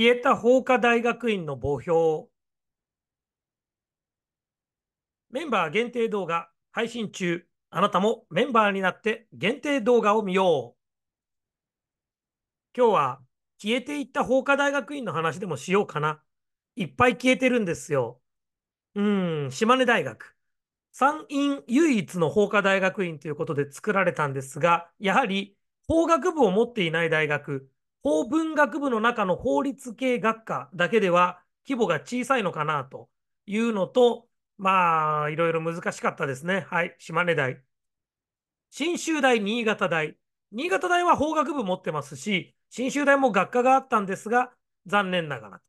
消えた法科大学院の墓標。メンバー限定動画配信中。あなたもメンバーになって限定動画を見よう。今日は消えていった法科大学院の話でもしようかな。いっぱい消えてるんですよ。うん、島根大学。山陰唯一の法科大学院ということで作られたんですが、やはり法学部を持っていない大学、法文学部の中の法律系学科だけでは規模が小さいのかなというのと、まあ、いろいろ難しかったですね。はい、島根大。信州大、新潟大。新潟大は法学部持ってますし、信州大も学科があったんですが、残念ながら。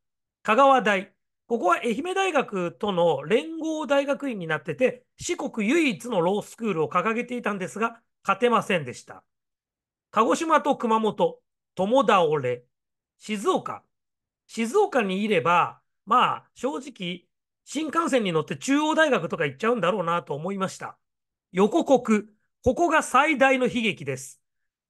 香川大。ここは愛媛大学との連合大学院になってて、四国唯一のロースクールを掲げていたんですが、勝てませんでした。鹿児島と熊本、友倒れ、静岡。静岡にいれば、まあ、正直、新幹線に乗って中央大学とか行っちゃうんだろうなと思いました。横国。ここが最大の悲劇です。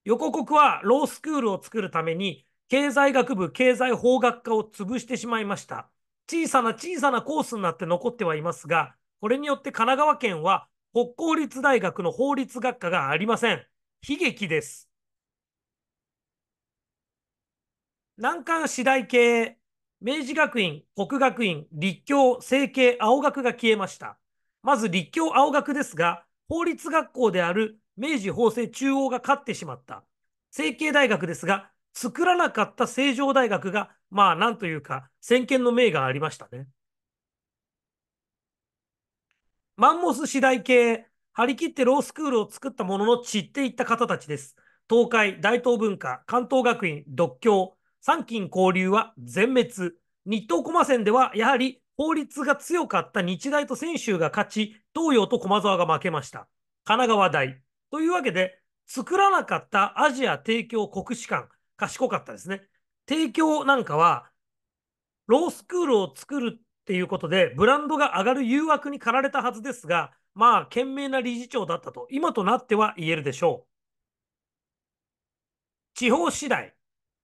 横国はロースクールを作るために、経済学部、経済法学科を潰してしまいました。小さな小さなコースになって残ってはいますが、これによって神奈川県は北公立大学の法律学科がありません。悲劇です。難関次第系、明治学院、国学院、立教、政形、青学が消えました。まず立教青学ですが、法律学校である明治法制中央が勝ってしまった。成形大学ですが、作らなかった成城大学が、まあなんというか、先見の明がありましたね。マンモス次第系、張り切ってロースクールを作ったものの散っていった方たちです。東海、大東文化、関東学院、独協、三金交流は全滅。日東駒戦ではやはり法律が強かった日大と専修が勝ち、東洋と駒沢が負けました。神奈川大。というわけで、作らなかったアジア帝京国士官、賢かったですね。帝京なんかは、ロースクールを作るっていうことで、ブランドが上がる誘惑に駆られたはずですが、まあ、賢明な理事長だったと、今となっては言えるでしょう。地方次第。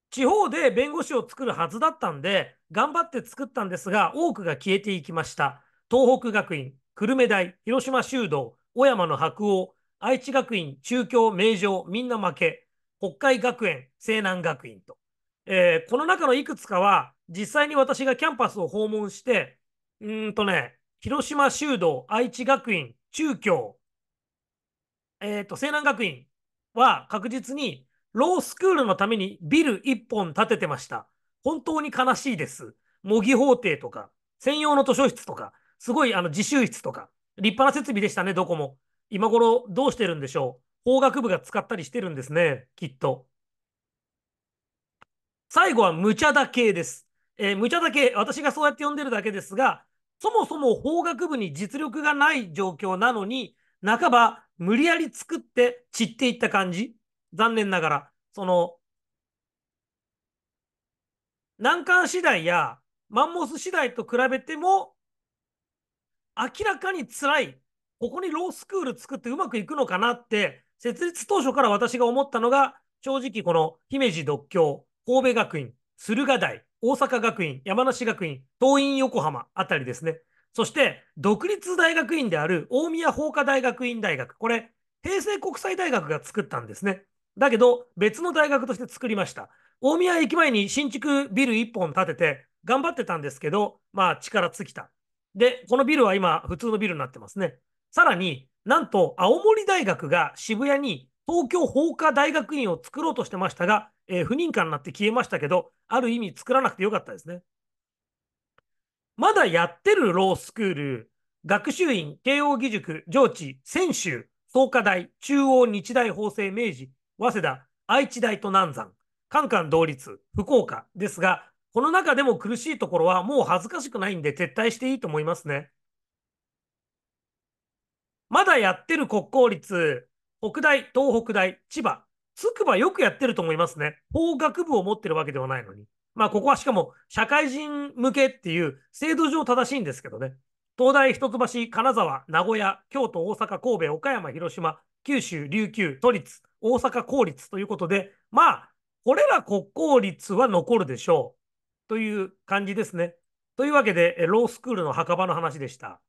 地方で弁護士を作るはずだったんで、頑張って作ったんですが、多くが消えていきました。東北学院、久留米大、広島修道、小山の白鴎、愛知学院、中京、名城、みんな負け、北海学園、西南学院と。えー、この中のいくつかは、実際に私がキャンパスを訪問して、うんとね、広島修道、愛知学院、中京、えっ、ー、と、西南学院は確実にロースクールのためにビル1本建ててました。本当に悲しいです。模擬法廷とか、専用の図書室とか、すごいあの自習室とか、立派な設備でしたね、どこも。今頃どうしてるんでしょう。法学部が使ったりしてるんですね、きっと。最後は無茶だけです。えー、無茶だけ、私がそうやって呼んでるだけですが、そもそも法学部に実力がない状況なのに、半ば無理やり作って散っていった感じ。残念ながら、その、難関次第やマンモス次第と比べても、明らかに辛い。ここにロースクール作ってうまくいくのかなって、設立当初から私が思ったのが、正直この姫路独協、神戸学院、駿河台、大阪学院、山梨学院、東院横浜あたりですね。そして、独立大学院である大宮法科大学院大学。これ、平成国際大学が作ったんですね。だけど、別の大学として作りました。大宮駅前に新築ビル1本建てて、頑張ってたんですけど、まあ、力尽きた。で、このビルは今、普通のビルになってますね。さらになんと、青森大学が渋谷に東京法科大学院を作ろうとしてましたが、えー、不認可になって消えましたけど、ある意味作らなくてよかったですね。まだやってるロースクール、学習院、慶應義塾、上智、専修、創価大、中央日大法制明治、早稲田、愛知大と南山、カンカン同率、福岡ですが、この中でも苦しいところはもう恥ずかしくないんで撤退していいと思いますね。まだやってる国公立、北大、東北大、千葉、筑波よくやってると思いますね。法学部を持ってるわけではないのに。まあ、ここはしかも社会人向けっていう制度上正しいんですけどね。東大、一橋、金沢、名古屋、京都、大阪、神戸、岡山、広島、九州、琉球、都立、大阪公立ということで、まあ、これら国公立は残るでしょうという感じですね。というわけで、ロースクールの墓場の話でした。